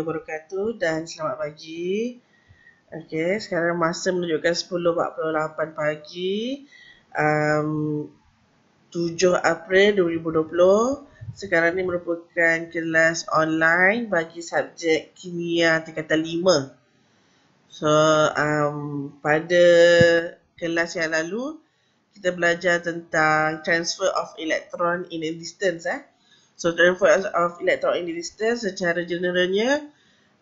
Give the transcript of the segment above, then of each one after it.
warahmatullahi wabarakatuh dan selamat pagi. Okey, sekarang masa menunjukkan 10.48 pagi. Um, 7 April 2020. Sekarang ini merupakan kelas online bagi subjek kimia tingkatan 5. So, um, pada kelas yang lalu kita belajar tentang transfer of electron in a distance eh. So, transfer of electron in the distance secara generalnya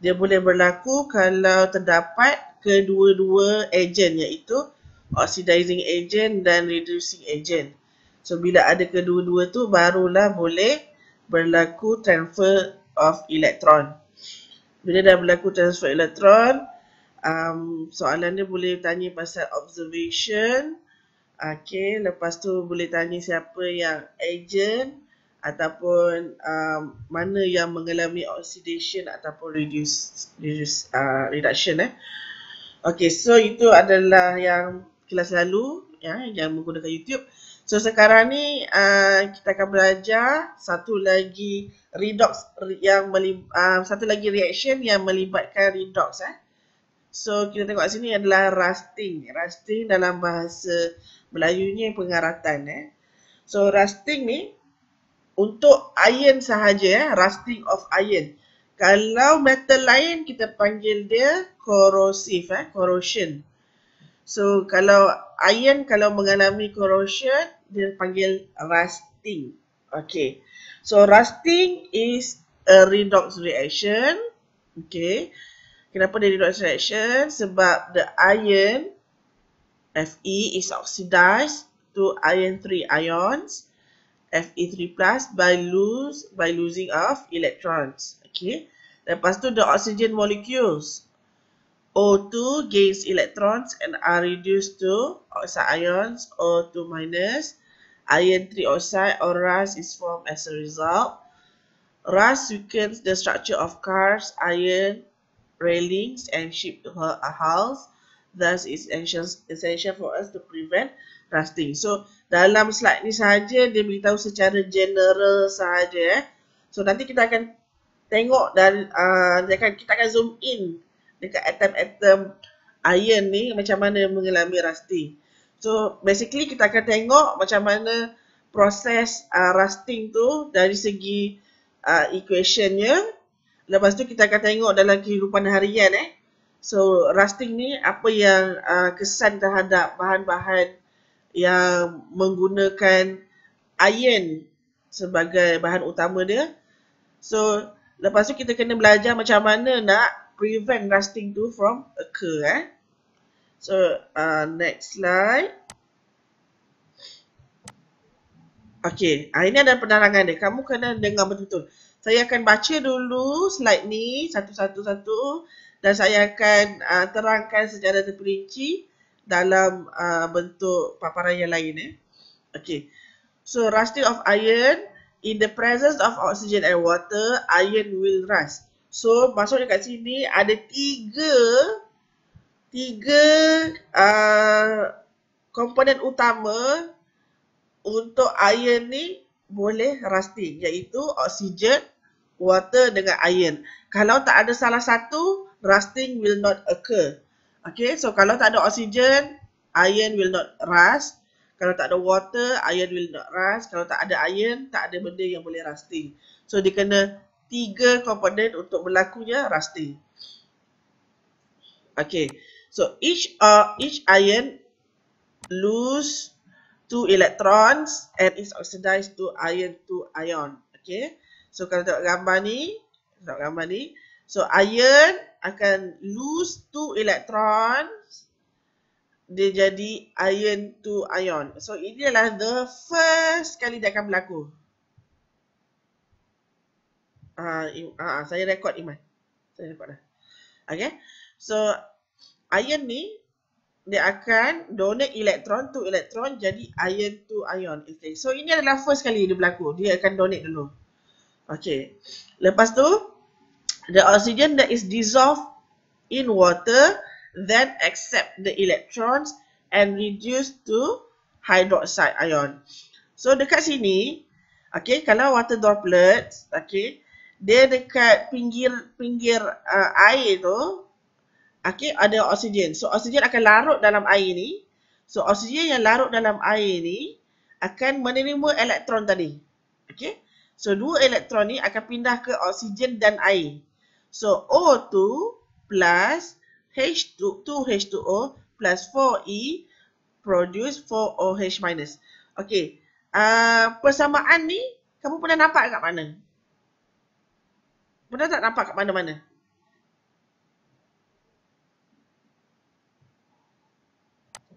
dia boleh berlaku kalau terdapat kedua-dua agent iaitu oxidizing agent dan reducing agent. So, bila ada kedua-dua tu barulah boleh berlaku transfer of electron. Bila dah berlaku transfer elektron, um, soalan dia boleh tanya pasal observation. Okay, lepas tu boleh tanya siapa yang agent ataupun um, mana yang mengalami oxidation ataupun reduce reduce uh, reduction eh. Okey, so itu adalah yang kelas lalu ya yang menggunakan YouTube. So sekarang ni uh, kita akan belajar satu lagi redox yang melibat, uh, satu lagi reaction yang melibatkan redox eh. So kita tengok sini adalah rusting. Rusting dalam bahasa Melayunya pengaratan eh. So rusting ni untuk iron sahaja, eh, rusting of iron. Kalau metal lain, kita panggil dia corrosive, eh, corrosion. So, kalau iron kalau mengalami corrosion, dia panggil rusting. Okay. So, rusting is a redox reaction. Okay. Kenapa dia redox reaction? Sebab the iron, Fe, is oxidized to iron 3 ions. Fe3 plus by lose by losing of electrons. Okay. Lepas tu the oxygen molecules. O2 gains electrons and are reduced to oxide ions O2 minus. Iron 3 oxide or rust is formed as a result. Rust weakens the structure of cars, iron railings and ship hulls. Thus, it's essential for us to prevent trusting. So dalam slide ni sahaja dia beritahu secara general sahaja eh. So nanti kita akan tengok dan uh, akan, kita akan zoom in dekat atom-atom iron ni macam mana mengalami rusting. So basically kita akan tengok macam mana proses uh, rusting tu dari segi uh, equationnya. Lepas tu kita akan tengok dalam kehidupan harian eh. So rusting ni apa yang uh, kesan terhadap bahan-bahan yang menggunakan iron sebagai bahan utama dia. So, lepas tu kita kena belajar macam mana nak prevent rusting tu from occur eh. So, uh, next slide. Okay, uh, ini ada penerangan dia. Kamu kena dengar betul-betul. Saya akan baca dulu slide ni satu-satu-satu dan saya akan uh, terangkan secara terperinci dalam uh, bentuk paparan yang lain eh. Okay. So rusting of iron in the presence of oxygen and water, iron will rust. So maksudnya kat sini ada tiga tiga uh, komponen utama untuk iron ni boleh rusting iaitu oksigen, water dengan iron. Kalau tak ada salah satu, rusting will not occur. Okay, so kalau tak ada oksigen, iron will not rust. Kalau tak ada water, iron will not rust. Kalau tak ada iron, tak ada benda yang boleh rusting. So, dia kena tiga komponen untuk berlakunya rusting. Okay, so each uh, each iron lose two electrons and is oxidized to iron two ion. Okay, so kalau tengok gambar ni, tengok gambar ni, So iron akan lose two electrons dia jadi iron to ion. So ini adalah the first kali dia akan berlaku. Ah uh, uh, saya rekod Iman. Saya rekod dah. Okay. So iron ni dia akan donate electron to electron jadi iron to ion. Okay. So ini adalah first kali dia berlaku. Dia akan donate dulu. Okay. Lepas tu the oxygen that is dissolved in water then accept the electrons and reduce to hydroxide ion. So dekat sini, okay, kalau water droplets, okay, dia dekat pinggir-pinggir uh, air tu, okay, ada oksigen. So oksigen akan larut dalam air ni. So oksigen yang larut dalam air ni akan menerima elektron tadi. Okay. So dua elektron ni akan pindah ke oksigen dan air. So O2 plus H2, 2H2O plus 4E produce 4OH minus. Okay, uh, persamaan ni kamu pernah nampak kat mana? Pernah tak nampak kat mana-mana?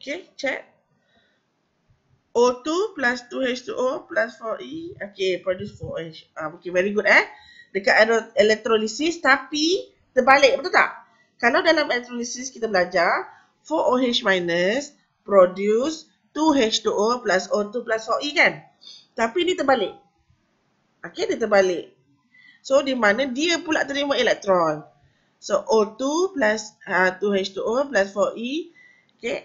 Okay, check. O2 plus 2H2O plus 4E. Okay, produce 4H. Ah, okay, very good eh dekat elektrolisis tapi terbalik betul tak? Kalau dalam elektrolisis kita belajar 4OH- produce 2H2O plus O2 plus OE kan? Tapi ni terbalik. Okey, dia terbalik. So, di mana dia pula terima elektron. So, O2 plus uh, ah, 2H2O plus 4E. okay,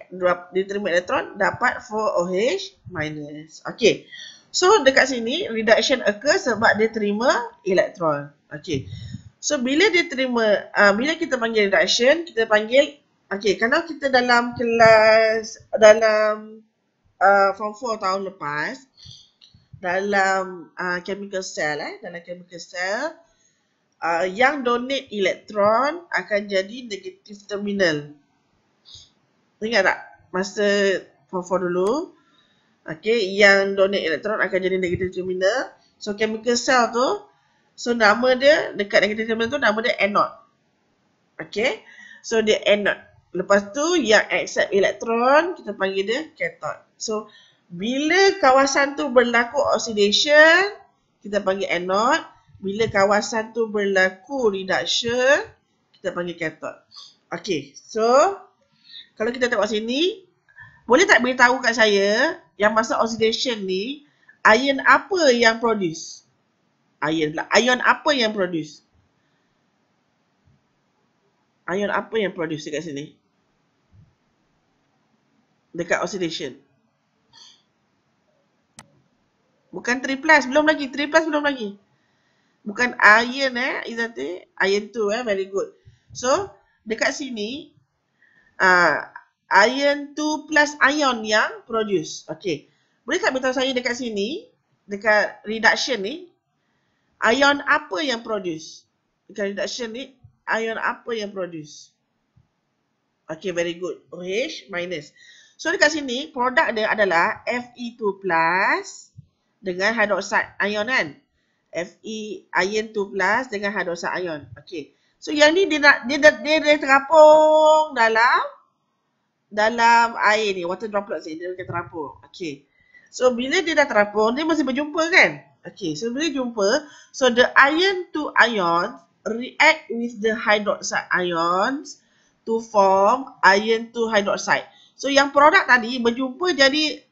dia terima elektron dapat 4OH minus. Okey. So dekat sini reduction occur sebab dia terima elektron. Okey. So bila dia terima uh, bila kita panggil reduction, kita panggil okey, kalau kita dalam kelas dalam uh, form 4 tahun lepas dalam uh, chemical cell eh, dalam chemical cell uh, yang donate elektron akan jadi negatif terminal. Ingat tak? Masa form 4 dulu Okay, yang donate elektron akan jadi negatif terminal. So, chemical cell tu, so nama dia dekat negatif terminal tu, nama dia anode. Okay, so dia anode. Lepas tu, yang accept elektron, kita panggil dia cathode. So, bila kawasan tu berlaku oxidation, kita panggil anode. Bila kawasan tu berlaku reduction, kita panggil cathode. Okay, so kalau kita tengok sini, boleh tak beritahu kat saya yang masa oxidation ni iron apa yang produce? Iron pula. Ion apa yang produce? Ion apa yang produce dekat sini? Dekat oxidation. Bukan triplas. Belum lagi. Triplas belum lagi. Bukan iron eh. Izzati. Iron tu eh. Very good. So, dekat sini. Uh, iron tu plus ion yang produce. Okey. Boleh tak beritahu saya dekat sini, dekat reduction ni, ion apa yang produce? Dekat reduction ni, ion apa yang produce? Okey, very good. OH minus. So dekat sini, produk dia adalah Fe2 plus dengan hydroxide ion kan? Fe ion 2 plus dengan hydroxide ion. Okey. So yang ni dia nak, dia, dia, dia, dia terapung dalam dalam air ni, water droplets ni, dia akan terapung. Okay. So, bila dia dah terapung, dia masih berjumpa kan? Okay, so bila jumpa, so the iron to ion react with the hydroxide ions to form iron to hydroxide. So, yang produk tadi berjumpa jadi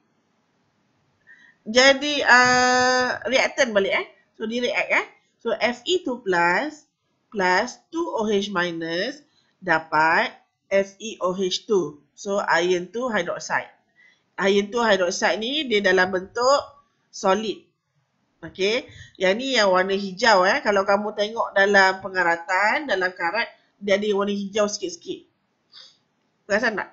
jadi uh, reactant balik eh. So, dia react eh. So, Fe2 plus plus 2OH minus dapat FeOH2. So iron tu hydroxide. Iron tu hydroxide ni dia dalam bentuk solid. Okey. Yang ni yang warna hijau eh kalau kamu tengok dalam pengaratan dalam karat dia ada warna hijau sikit-sikit. Perasan tak?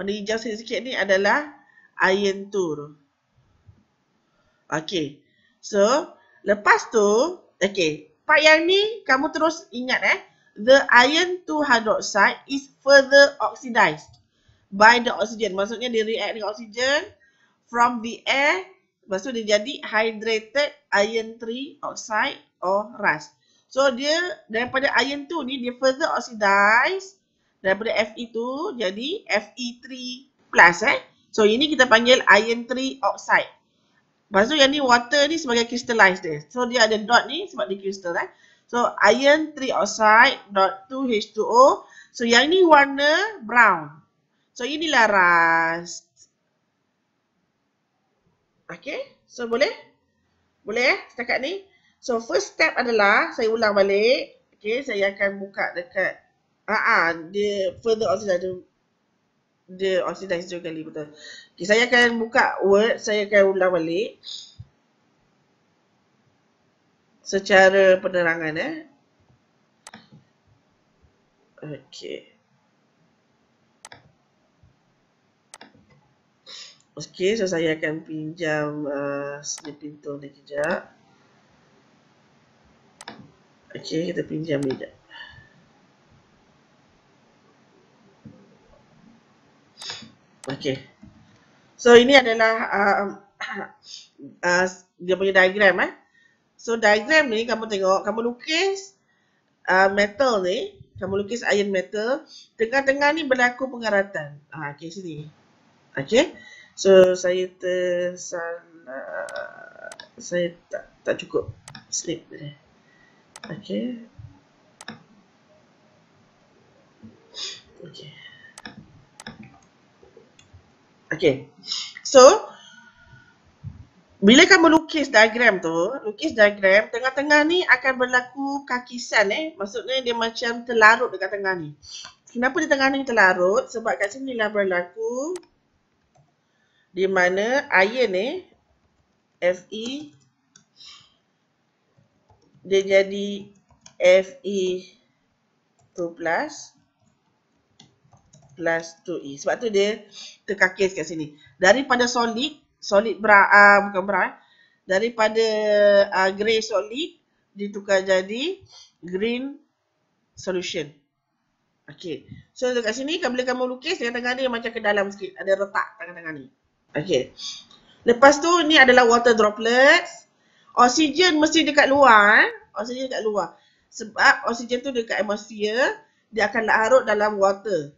Warna hijau sikit-sikit ni adalah iron tu. Okey. So, lepas tu, okey. Part yang ni kamu terus ingat eh the iron to hydroxide is further oxidized by the oxygen. Maksudnya dia react dengan oksigen from the air. Lepas tu dia jadi hydrated iron 3 oxide or rust. So dia daripada iron tu ni dia further oxidize daripada Fe 2 jadi Fe3 plus eh. So ini kita panggil iron 3 oxide. Lepas tu yang ni water ni sebagai crystallized dia. So dia ada dot ni sebab dia crystal eh. So iron trioxide dot 2H2O. So yang ni warna brown. So inilah rust. Okay. So boleh? Boleh eh, setakat ni? So first step adalah saya ulang balik. Okay. Saya akan buka dekat. Ah, ah. dia further oxidize. Dia oxidize juga kali betul. Okay. Saya akan buka word. Saya akan ulang balik. Okay secara penerangan eh. Okey. Okey, so saya akan pinjam uh, snippet tu ni kejap. Okey, kita pinjam dia. Okey. So ini adalah uh, uh, dia punya diagram eh. So diagram ni kamu tengok, kamu lukis uh, metal ni, kamu lukis iron metal, tengah-tengah ni berlaku pengaratan. Ah uh, okey sini. Okey. So saya tersalah saya tak tak cukup slip dia. Okey. Okey. Okey. So bila kamu lukis diagram tu, lukis diagram, tengah-tengah ni akan berlaku kakisan eh. Maksudnya dia macam terlarut dekat tengah ni. Kenapa di tengah ni terlarut? Sebab kat sini lah berlaku di mana air ni, eh, Fe, dia jadi Fe2 plus plus 2E. Sebab tu dia terkakis kat sini. Daripada solid, solid bra uh, bukan bra eh. daripada uh, grey solid ditukar jadi green solution okey so dekat sini kan bila kamu lukis tengah-tengah ni macam ke dalam sikit ada retak tengah-tengah ni okey lepas tu ni adalah water droplets oksigen mesti dekat luar eh oksigen dekat luar sebab oksigen tu dekat atmosphere dia akan larut dalam water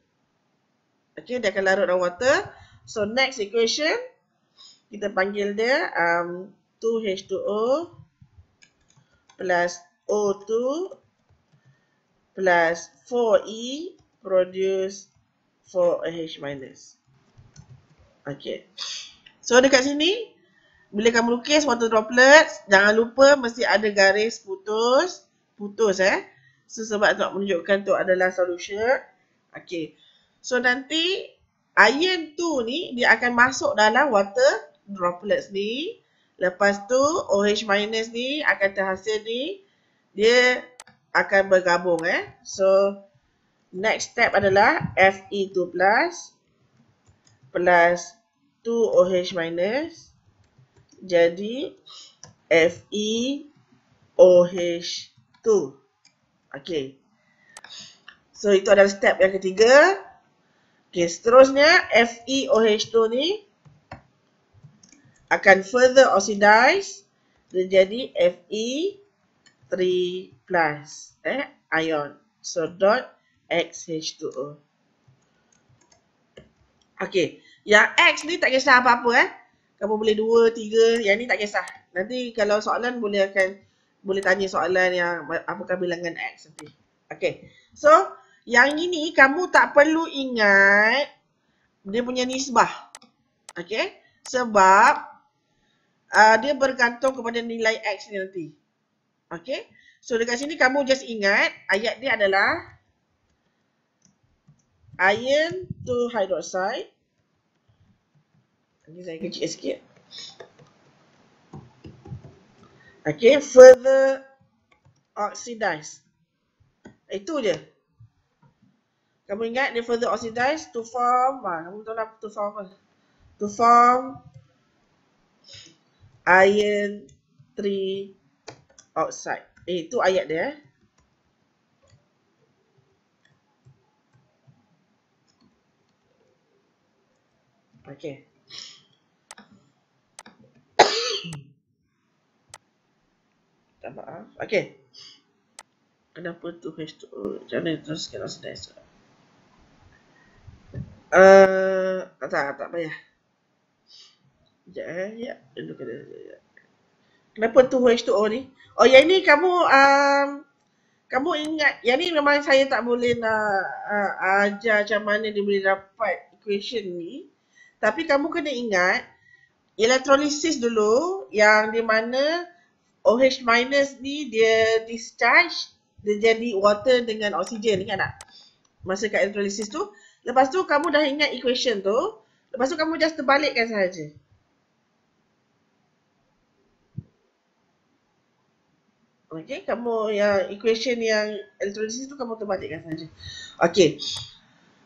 okey dia akan larut dalam water so next equation kita panggil dia um, 2H2O plus O2 plus 4E produce 4H minus. Okay. So dekat sini, bila kamu lukis water droplets, jangan lupa mesti ada garis putus. Putus eh. So, sebab nak menunjukkan tu adalah solution. Okay. So nanti, iron tu ni dia akan masuk dalam water droplets ni. Lepas tu OH- ni akan terhasil ni dia akan bergabung eh. So next step adalah Fe2+ plus, plus 2OH- jadi FeOH2. Okay. So itu adalah step yang ketiga. Okay, seterusnya FeOH2 ni akan further oxidize terjadi Fe3+ eh ion. So dot XH2O. Okey, yang X ni tak kisah apa-apa eh. Kamu boleh 2, 3, yang ni tak kisah. Nanti kalau soalan boleh akan boleh tanya soalan yang apakah bilangan X nanti. Okey. So, yang ini kamu tak perlu ingat dia punya nisbah. Okey? Sebab uh, dia bergantung kepada nilai x ni nanti. Okay. So dekat sini kamu just ingat ayat dia adalah iron to hydroxide. Ini saya kecil sikit. Okay. Further oxidize. Itu je. Kamu ingat dia further oxidize to form. Ha, kamu tahu lah to form To form iron tree outside. Eh, itu ayat dia. Eh. Okey. Tak maaf. Okey. Kenapa tu H2O? Macam mana tu sekarang sedar? Uh, tak, tak payah. Sekejap eh. Ya. Look at Kenapa tu H2O ni? Oh yang ni kamu um, kamu ingat yang ni memang saya tak boleh nak uh, ajar macam mana dia boleh dapat equation ni. Tapi kamu kena ingat elektrolisis dulu yang di mana OH minus ni dia discharge dia jadi water dengan oksigen ingat tak? Masa kat elektrolisis tu. Lepas tu kamu dah ingat equation tu. Lepas tu kamu just terbalikkan saja. Okey, kamu yang equation yang elektrolisis tu kamu terbalikkan saja. Okey.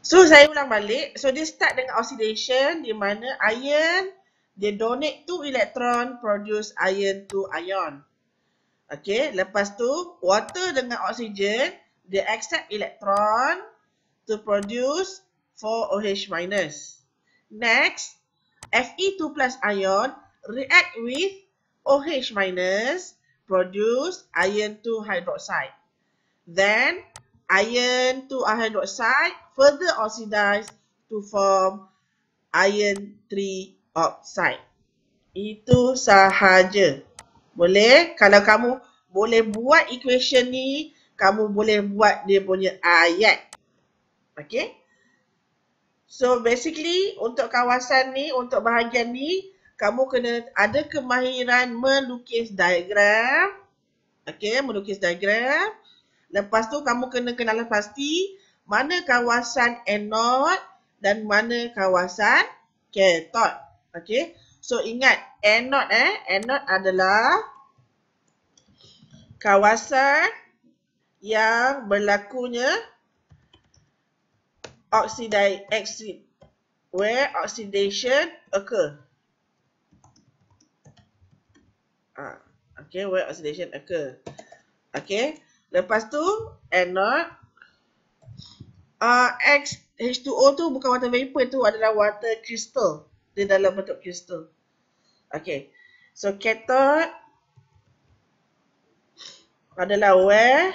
So saya ulang balik. So dia start dengan oxidation di mana iron dia donate two electron produce iron to ion. Okey, lepas tu water dengan oksigen dia accept electron to produce 4OH minus. Next, Fe2 plus ion react with OH minus produce iron 2 hydroxide. Then, iron 2 hydroxide further oxidize to form iron 3 oxide. Itu sahaja. Boleh? Kalau kamu boleh buat equation ni, kamu boleh buat dia punya ayat. Okay? So, basically, untuk kawasan ni, untuk bahagian ni, kamu kena ada kemahiran melukis diagram. Okey, melukis diagram. Lepas tu kamu kena kenal pasti mana kawasan anode dan mana kawasan cathode. Okey. So ingat anode eh, anode adalah kawasan yang berlakunya oxidai exit where oxidation occur. Okay, where oxidation occur. Okay, lepas tu, anode. Uh, X, H2O tu bukan water vapor tu, adalah water crystal. Dia dalam bentuk crystal. Okay, so cathode adalah where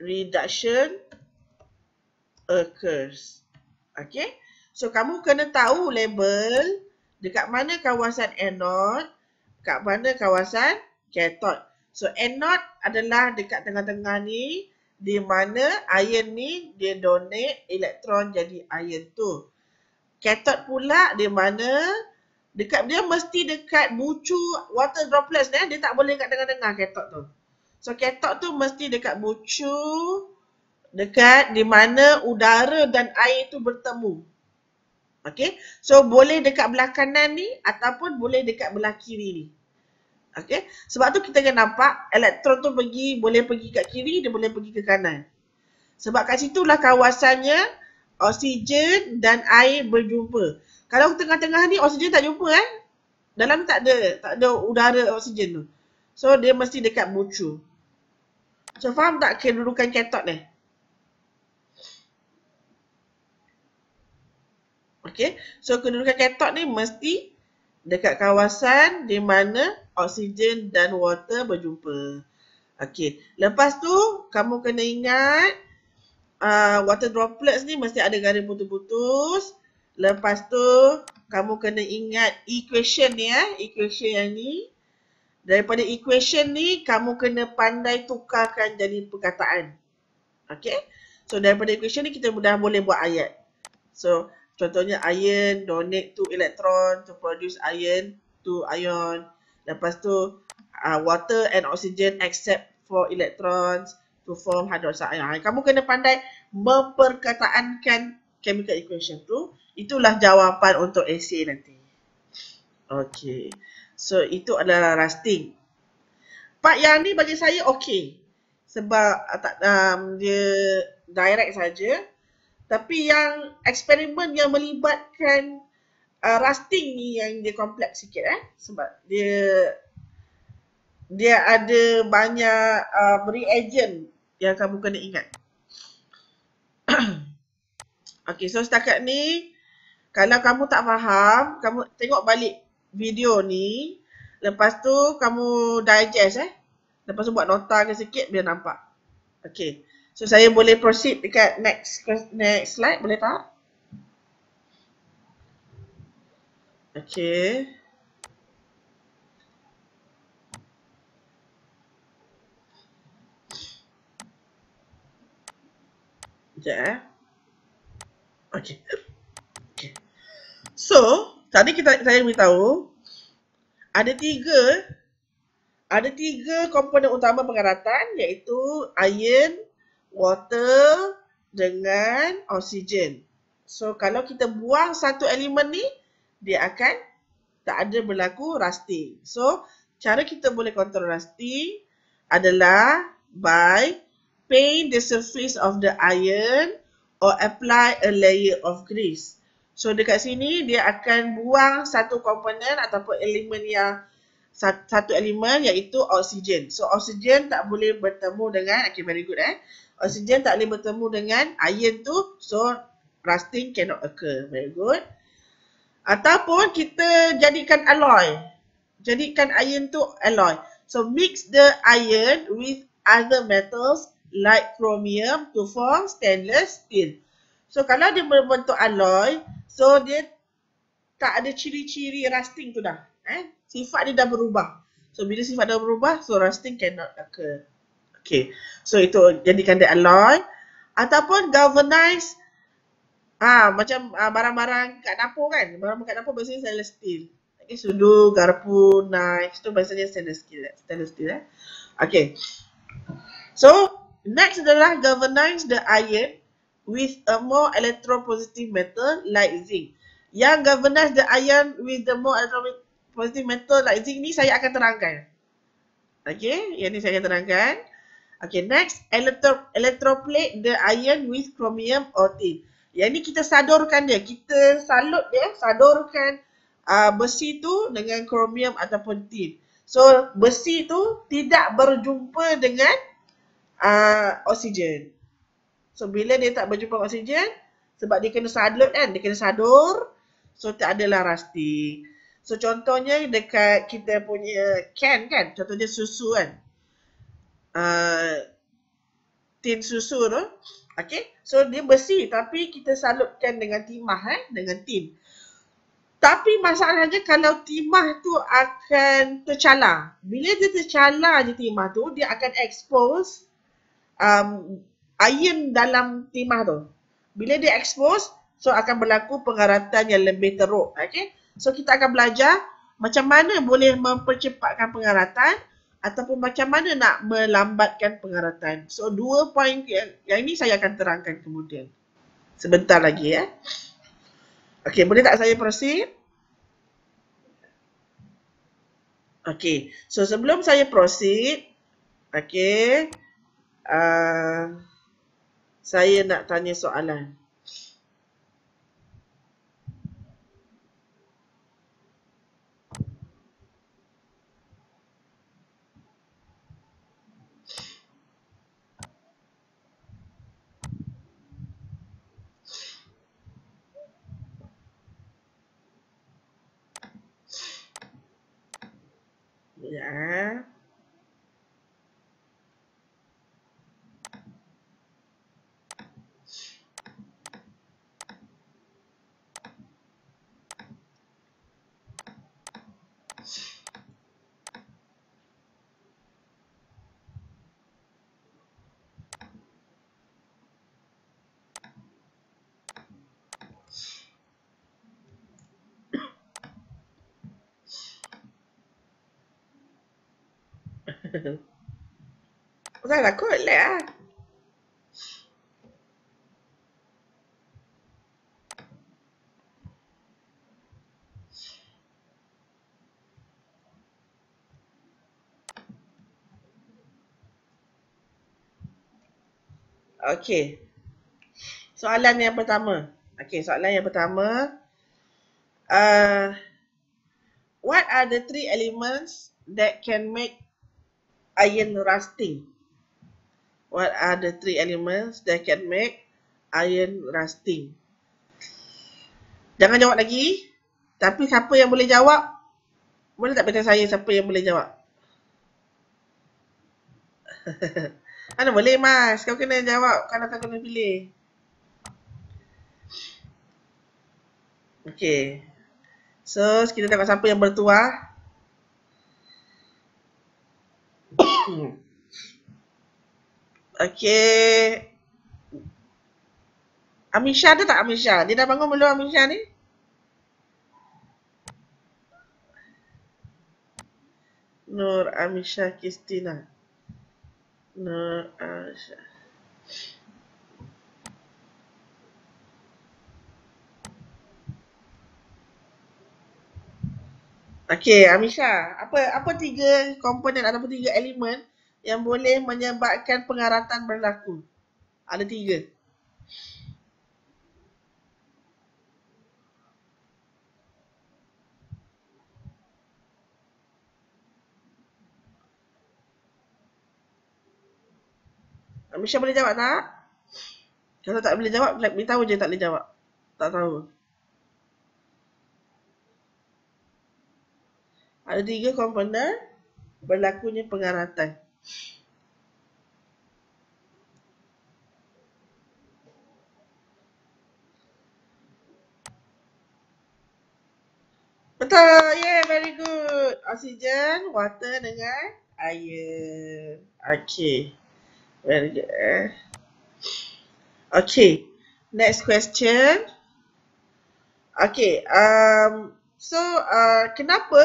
reduction occurs. Okay, so kamu kena tahu label dekat mana kawasan anode, dekat mana kawasan cathode. So anode adalah dekat tengah-tengah ni di mana iron ni dia donate elektron jadi iron tu. Cathode pula di mana dekat dia mesti dekat bucu water droplets ni eh? dia tak boleh dekat tengah-tengah cathode tu. So cathode tu mesti dekat bucu dekat di mana udara dan air tu bertemu. Okay, so boleh dekat belah kanan ni ataupun boleh dekat belah kiri ni. Okey. Sebab tu kita akan nampak elektron tu pergi boleh pergi ke kiri, dia boleh pergi ke kanan. Sebab kat situlah kawasannya oksigen dan air berjumpa. Kalau tengah-tengah ni oksigen tak jumpa eh. Dalam tak ada, tak ada udara oksigen tu. So dia mesti dekat bucu. So faham tak kedudukan ketot ni? Okay, so kedudukan ketot ni mesti dekat kawasan di mana oksigen dan water berjumpa. Okey, lepas tu kamu kena ingat uh, water droplets ni mesti ada garis putus-putus. Lepas tu kamu kena ingat equation ni eh, equation yang ni. Daripada equation ni kamu kena pandai tukarkan jadi perkataan. Okey. So daripada equation ni kita dah boleh buat ayat. So contohnya iron donate to electron to produce iron to ion lepas tu uh, water and oxygen accept for electrons to form hydroxide ion kamu kena pandai memperkataankan chemical equation tu itulah jawapan untuk essay nanti Okay, so itu adalah rusting Pak yang ni bagi saya okay. sebab uh, tak um, dia direct saja tapi yang eksperimen yang melibatkan uh, rusting ni yang dia kompleks sikit eh sebab dia dia ada banyak uh, reagent yang kamu kena ingat. okay, so setakat ni kalau kamu tak faham, kamu tengok balik video ni. Lepas tu kamu digest eh. Lepas tu buat nota ke sikit biar nampak. Okay. So saya boleh proceed dekat next next slide boleh tak? Okay. Ya. Okay. okay. So, tadi kita saya beritahu ada tiga ada tiga komponen utama pengaratan iaitu iron, water dengan oksigen. So kalau kita buang satu elemen ni, dia akan tak ada berlaku rusting. So cara kita boleh kontrol rusting adalah by paint the surface of the iron or apply a layer of grease. So dekat sini dia akan buang satu komponen ataupun elemen yang satu elemen iaitu oksigen. So oksigen tak boleh bertemu dengan okay very good eh oksigen tak boleh bertemu dengan iron tu so rusting cannot occur very good ataupun kita jadikan alloy jadikan iron tu alloy so mix the iron with other metals like chromium to form stainless steel so kalau dia berbentuk alloy so dia tak ada ciri-ciri rusting tu dah eh sifat dia dah berubah so bila sifat dah berubah so rusting cannot occur Okay. So itu jadikan dia alloy ataupun galvanize ah ha, macam ah, barang-barang kat dapur kan. Barang barang kat dapur biasanya stainless steel. Okay, sudu, garpu, knife itu biasanya stainless steel. Eh, stainless steel eh. Okay. So next adalah galvanize the iron with a more electropositive metal like zinc. Yang galvanize the iron with the more electropositive metal like zinc ni saya akan terangkan. Okay, yang ni saya akan terangkan. Okay, next, electro electroplate the iron with chromium or tin. Yang ni kita sadurkan dia, kita salut dia, sadurkan uh, besi tu dengan chromium ataupun tin. So, besi tu tidak berjumpa dengan uh, oksigen. So, bila dia tak berjumpa oksigen, sebab dia kena sadut kan, dia kena sadur, so tak adalah rusty. So, contohnya dekat kita punya can kan, contohnya susu kan, Uh, tin susu tu. Okay. So dia besi tapi kita salutkan dengan timah eh. Dengan tin. Tapi masalahnya kalau timah tu akan tercala. Bila dia tercala je timah tu, dia akan expose um, iron dalam timah tu. Bila dia expose, so akan berlaku pengaratan yang lebih teruk. Okay? So kita akan belajar macam mana boleh mempercepatkan pengaratan ataupun macam mana nak melambatkan pengaratan. So dua poin yang, yang ini saya akan terangkan kemudian. Sebentar lagi ya. Okey, boleh tak saya proceed? Okey. So sebelum saya proceed, okey, uh, saya nak tanya soalan. Dai la colle, eh! Ah. Okey. Soalan yang pertama. Okey, soalan yang pertama. Uh, what are the three elements that can make iron rusting? what are the three elements that can make iron rusting? Jangan jawab lagi. Tapi siapa yang boleh jawab? Boleh tak beritahu saya siapa yang boleh jawab? Mana boleh mas? Kau kena jawab kalau kau kena pilih. Okay. So, kita tengok siapa yang bertuah. Okay. Amisha ada tak Amisha? Dia dah bangun belum Amisha ni? Nur Amisha Kristina. Nur Amisha. Okay Amisha, apa apa tiga komponen ataupun tiga elemen yang boleh menyebabkan pengaratan berlaku. Ada tiga. Misha boleh jawab tak? Kalau tak boleh jawab, let me tahu je tak boleh jawab. Tak tahu. Ada tiga komponen berlakunya pengaratan. Betul. Yeah, very good. Oksigen, water dengan air. Okay. Very good. Eh. Okay. Next question. Okay. Um, so, uh, kenapa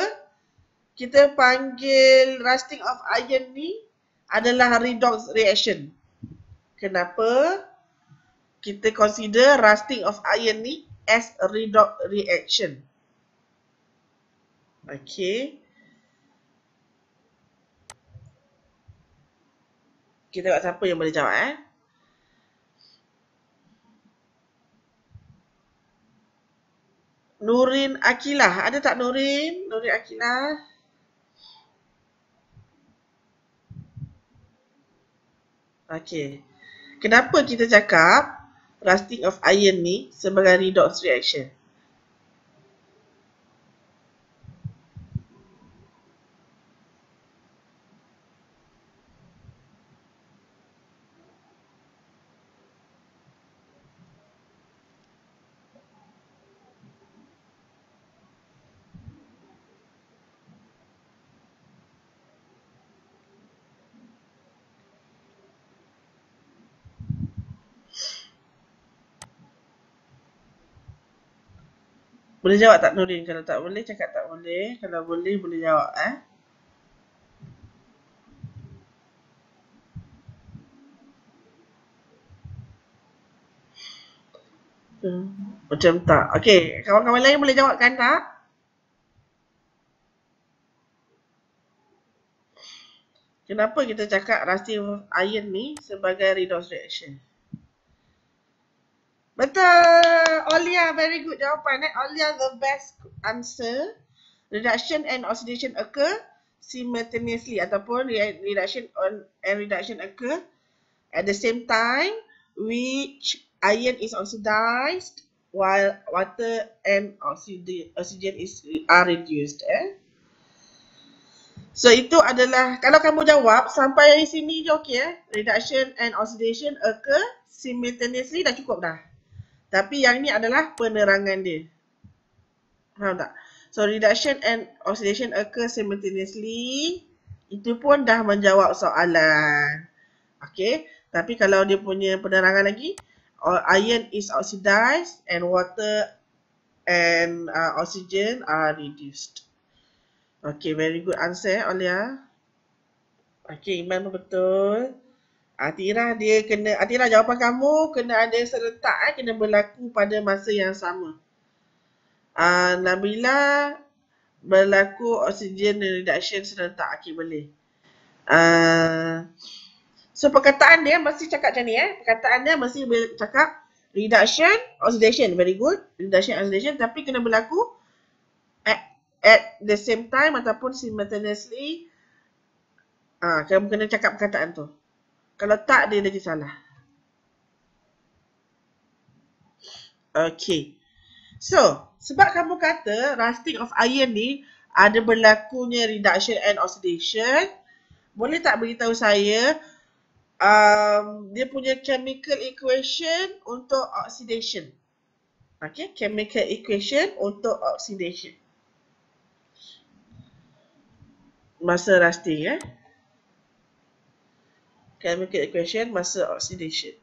kita panggil rusting of iron ni adalah redox reaction. Kenapa kita consider rusting of iron ni as redox reaction? Okay. Kita tengok siapa yang boleh jawab eh. Nurin Akilah. Ada tak Nurin? Nurin Akilah. Okey. Kenapa kita cakap rusting of iron ni sebagai redox reaction? Boleh jawab tak Nurin? Kalau tak boleh, cakap tak boleh. Kalau boleh, boleh jawab eh. Macam tak. Okey, kawan-kawan lain boleh jawabkan tak? Kenapa kita cakap rusty iron ni sebagai redox reaction? Betul. Olia, very good jawapan. Eh? Olia, the best answer. Reduction and oxidation occur simultaneously ataupun reduction on and reduction occur at the same time which iron is oxidized while water and oxygen is are reduced eh so itu adalah kalau kamu jawab sampai sini je okey eh reduction and oxidation occur simultaneously dah cukup dah tapi yang ni adalah penerangan dia. Faham tak? So, reduction and oxidation occur simultaneously. Itu pun dah menjawab soalan. Okay. Tapi kalau dia punya penerangan lagi. Iron is oxidized and water and uh, oxygen are reduced. Okay. Very good answer, Alia. Okay. Iman betul. Atira dia kena, atira jawapan kamu kena ada serentak eh, kena berlaku pada masa yang sama. Uh, Nabila berlaku oksigen reduction serentak, okey boleh. Uh, so perkataan dia mesti cakap macam ni eh, perkataan dia mesti cakap reduction oxidation, very good, reduction oxidation tapi kena berlaku at, at the same time ataupun simultaneously Ah, uh, kamu kena cakap perkataan tu. Kalau tak dia lagi salah. Okay, So, sebab kamu kata rusting of iron ni ada berlakunya reduction and oxidation, boleh tak beritahu saya um, dia punya chemical equation untuk oxidation? Okay, chemical equation untuk oxidation. Masa rusting eh chemical equation masa oxidation.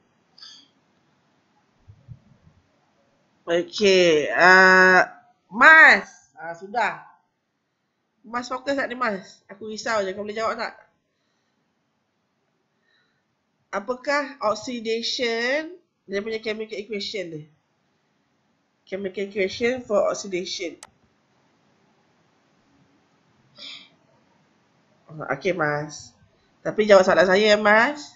Okey, uh, Mas. Uh, sudah. Mas fokus tak ni Mas? Aku risau je kau boleh jawab tak? Apakah oxidation dia punya chemical equation ni? Chemical equation for oxidation. Okey Mas. Tapi jawab soalan saya ya, Mas.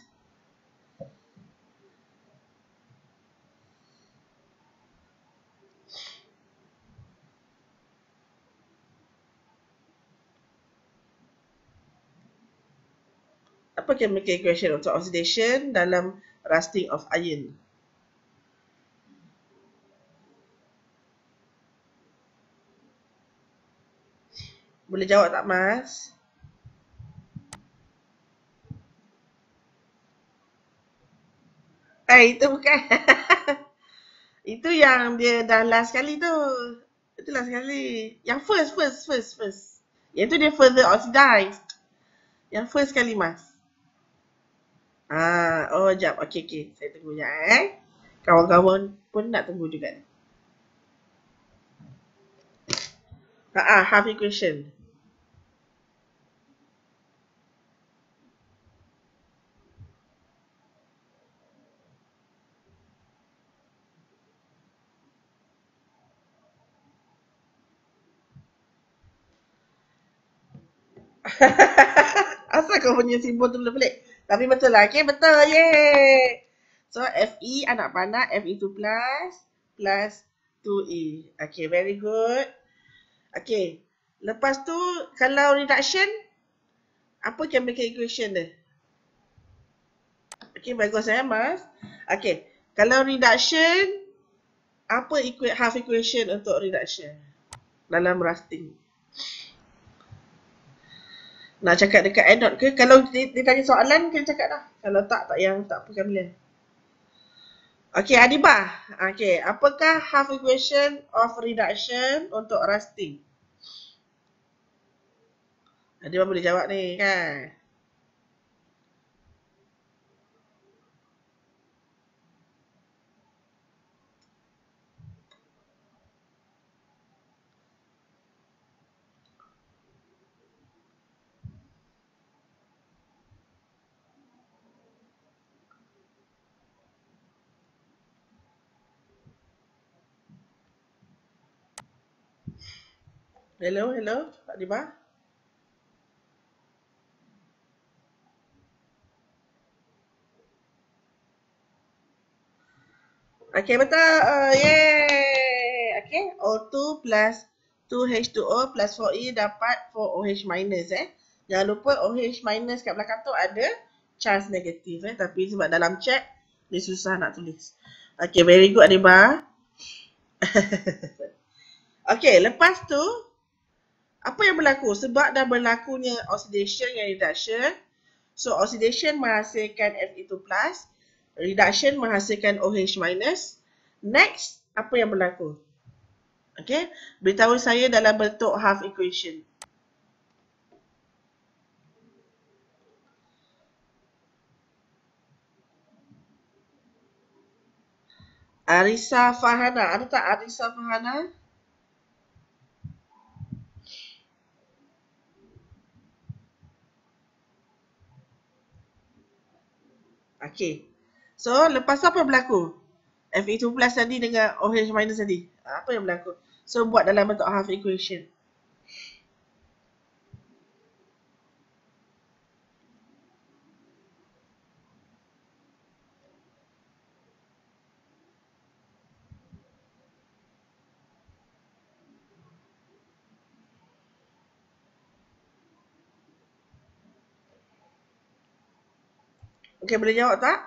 Apa chemical equation untuk oxidation dalam rusting of iron? Boleh jawab tak, Mas? Mas? Eh, itu bukan. itu yang dia dah last kali tu. Itu last kali. Yang first, first, first, first. Yang tu dia further oxidized. Yang first kali mas. Ah, oh, jap. Okay, okay. Saya tunggu je. eh. Kawan-kawan pun nak tunggu juga. Ah, ah half equation. Asal kau punya simbol tu pelik-pelik Tapi betul lah, okay betul, yeay So FE anak panah, FE2 plus Plus 2E Okay, very good Okay, lepas tu Kalau reduction Apa chemical equation dia? Okay, bagus eh mas Okay, kalau reduction Apa half equation untuk reduction Dalam rusting Okay nak cakap dekat anode ke kalau dia, dia tanya soalan kena cakap dah kalau tak tak yang tak apa kan bila Okey Adiba okey apakah half equation of reduction untuk rusting Adiba boleh jawab ni kan Hello, hello, Pak Dima. Okay, betul. Uh, yay. Okay, O2 plus 2H2O plus 4E dapat 4OH minus eh. Jangan lupa OH minus kat belakang tu ada charge negatif eh. Tapi sebab dalam check, dia susah nak tulis. Okay, very good Adibah. okay, lepas tu, apa yang berlaku? Sebab dah berlakunya oxidation dan reduction. So oxidation menghasilkan Fe2+, reduction menghasilkan OH-. Next, apa yang berlaku? Okay, beritahu saya dalam bentuk half equation. Arisa Fahana, ada tak Arisa Fahana? Arisa Fahana? Okay, So, lepas apa yang berlaku? Fe2 plus tadi dengan OH minus tadi. Apa yang berlaku? So, buat dalam bentuk half equation. Okey, boleh jawab tak?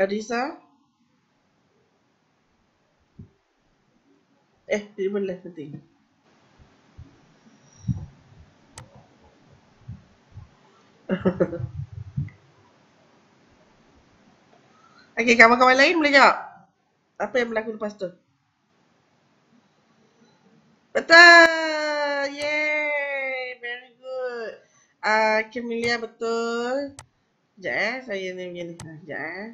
Adisa? Eh, tidak boleh nanti. Okey, kawan-kawan lain boleh jawab? Apa yang berlaku lepas tu? Betul! Yeay! Very good! Uh, ah, Camelia betul. Sekejap eh. Saya ni macam ni. Sekejap eh.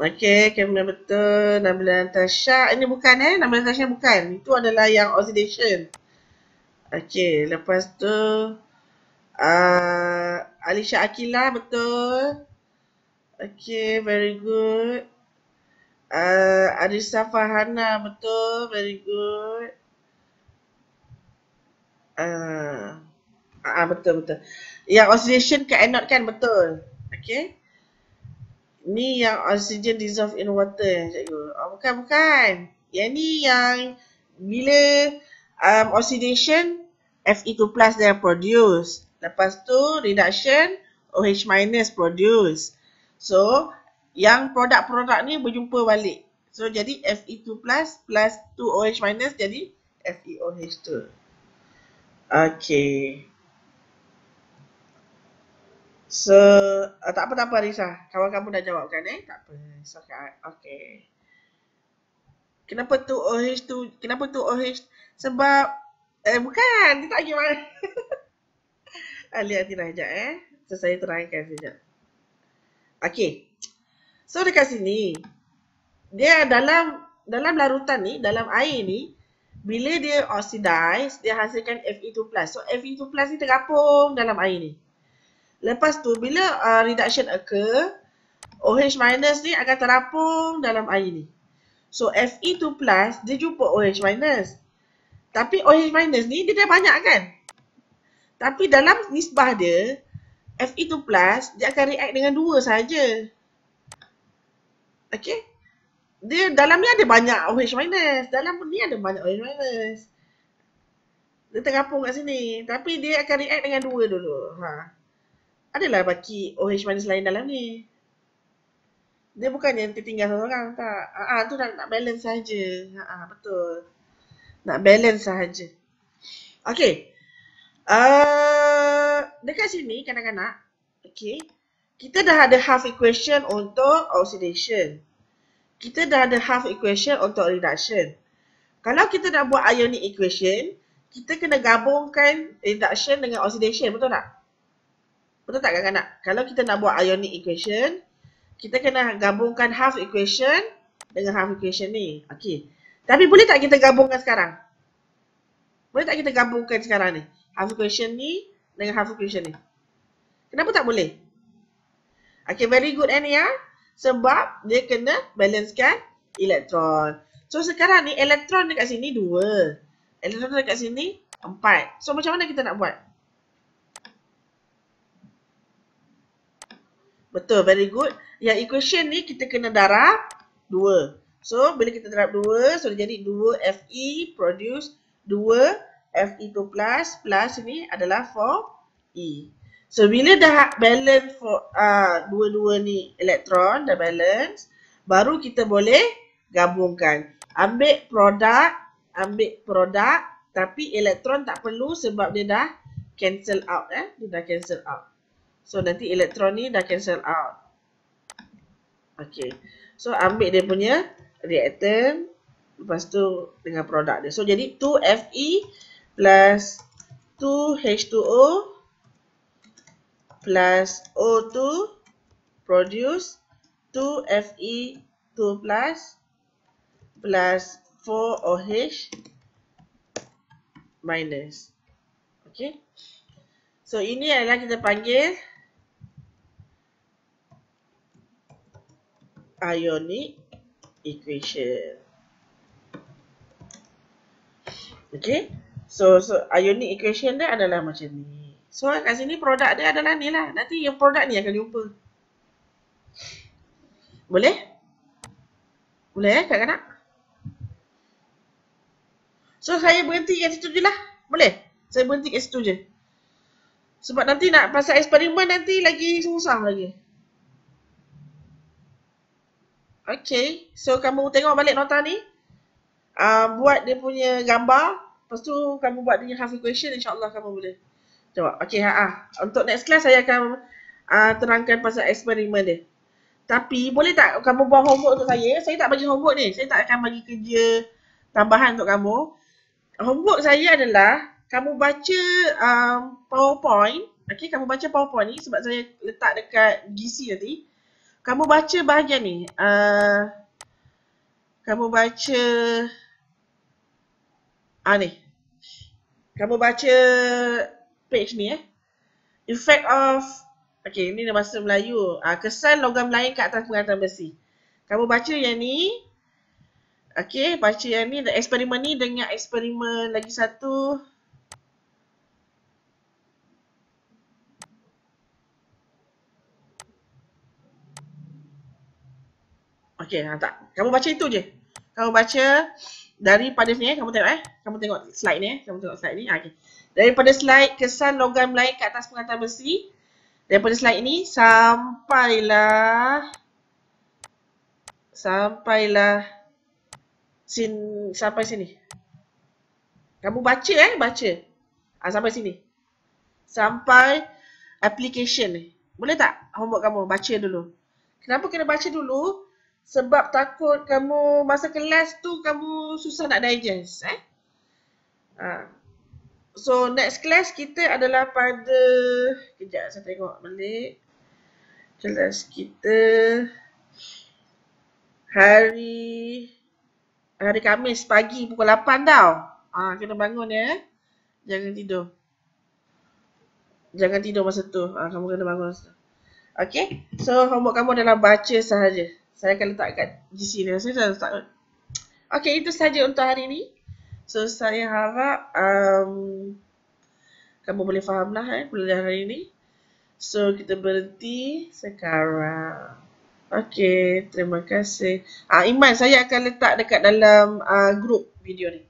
Okey, kamera betul. Nabila Natasha. Ini bukan eh. Nabila Natasha bukan. Itu adalah yang oxidation. Okay, lepas tu. Uh, Alisha Akila betul. Okay, very good. Uh, Arisa Fahana betul. Very good. Uh, Ah uh, betul betul. Yang oxidation ke anode kan betul. okay Ni yang oxygen dissolve in water cikgu. Oh, bukan bukan. Yang ni yang bila um, oxidation Fe2 plus dia produce. Lepas tu reduction OH minus produce. So yang produk-produk ni berjumpa balik. So jadi Fe2 plus plus 2 OH minus jadi FeOH2. Okay. So, uh, eh, tak apa tak apa Risa. Kawan kamu dah jawabkan eh? Tak apa. So, okay. Kenapa tu OH tu? Kenapa tu OH? Sebab eh bukan, dia tak gimana. Ali hati dah eh. So, saya terangkan saja. Okay. So, dekat sini. Dia dalam dalam larutan ni, dalam air ni. Bila dia oxidize, dia hasilkan Fe2+. So, Fe2+ ni terapung dalam air ni. Lepas tu bila uh, reduction occur OH minus ni akan terapung dalam air ni So Fe2 plus dia jumpa OH minus Tapi OH minus ni dia dah banyak kan Tapi dalam nisbah dia Fe2 plus dia akan react dengan dua saja. Okay Dia dalam ni ada banyak OH minus Dalam ni ada banyak OH minus Dia terapung kat sini Tapi dia akan react dengan dua dulu Haa adalah bagi orange manis lain dalam ni. Dia bukan yang tertinggal seorang tak. Ah, ah, tu nak, nak balance saja. Ah, ah, betul. Nak balance saja. Okey. Uh, dekat sini kanak-kanak, okey. Kita dah ada half equation untuk oxidation. Kita dah ada half equation untuk reduction. Kalau kita nak buat ionic equation, kita kena gabungkan reduction dengan oxidation, betul tak? Betul tak kanak-kanak? Kalau kita nak buat ionic equation, kita kena gabungkan half equation dengan half equation ni. Okey. Tapi boleh tak kita gabungkan sekarang? Boleh tak kita gabungkan sekarang ni? Half equation ni dengan half equation ni. Kenapa tak boleh? Okey, very good Ania. Ya? Sebab dia kena balancekan elektron. So sekarang ni elektron dekat sini dua. Elektron dekat sini empat. So macam mana kita nak buat? Betul, very good. Yang equation ni kita kena darab 2. So, bila kita darab 2, so jadi 2 Fe produce 2 Fe2 plus plus ni adalah 4E. So, bila dah balance for ah, dua-dua uh, ni elektron, dah balance, baru kita boleh gabungkan. Ambil produk, ambil produk, tapi elektron tak perlu sebab dia dah cancel out. Eh? Dia dah cancel out. So nanti elektron ni dah cancel out. Okay. So ambil dia punya reactant. Lepas tu dengan produk dia. So jadi 2Fe plus 2H2O plus O2 produce 2Fe2 plus plus 4OH minus. Okay. So ini adalah kita panggil ionic equation. Okay. So, so ionic equation dia adalah macam ni. So, kat sini produk dia adalah ni lah. Nanti yang produk ni akan jumpa. Boleh? Boleh eh, kakak-kakak? So, saya berhenti kat situ je lah. Boleh? Saya berhenti kat situ je. Sebab nanti nak pasal eksperimen nanti lagi susah lagi. Okay, so kamu tengok balik nota ni uh, Buat dia punya gambar Lepas tu kamu buat dia punya half equation InsyaAllah kamu boleh Jawab, okay ha -ah. Untuk next class saya akan uh, Terangkan pasal eksperimen dia Tapi boleh tak kamu buat homework untuk saya Saya tak bagi homework ni Saya tak akan bagi kerja tambahan untuk kamu Homework saya adalah Kamu baca um, powerpoint Okay, kamu baca powerpoint ni Sebab saya letak dekat GC nanti. Kamu baca bahagian ni. Uh, kamu baca ah ni. Kamu baca page ni eh. Effect of Okay, ini dalam bahasa Melayu. Uh, kesan logam lain ke atas pengantar besi. Kamu baca yang ni. Okay, baca yang ni dan eksperimen ni dengan eksperimen lagi satu. Okey, ha, tak. Kamu baca itu je. Kamu baca daripada sini, eh, kamu tengok eh. Kamu tengok slide ni, eh. kamu tengok slide ni. Ha, ah, okay. Daripada slide kesan logam lain ke atas pengantar besi, daripada slide ini sampailah sampailah sin sampai sini. Kamu baca eh, baca. Ha, sampai sini. Sampai application ni. Boleh tak homework kamu baca dulu? Kenapa kena baca dulu? sebab takut kamu masa kelas tu kamu susah nak digest eh. Ha. So next class kita adalah pada kejap saya tengok balik. Kelas kita hari hari Kamis pagi pukul 8 tau. Ah ha, kena bangun ya. Jangan tidur. Jangan tidur masa tu. Ah ha, kamu kena bangun Okay, so homework kamu adalah baca sahaja saya akan letak kat GC dia. Saya dah letak. Okay, itu saja untuk hari ini. So, saya harap um, kamu boleh faham lah eh, pelajaran hari ini. So, kita berhenti sekarang. Okay, terima kasih. Ah, Iman, saya akan letak dekat dalam uh, ah, grup video ni.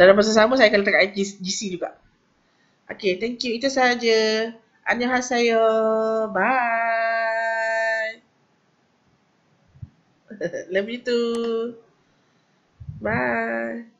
Dalam masa sama, saya akan letak kat GC juga. Okay, thank you. Itu sahaja. Annyeonghaseyo. Bye. Love you too. Bye.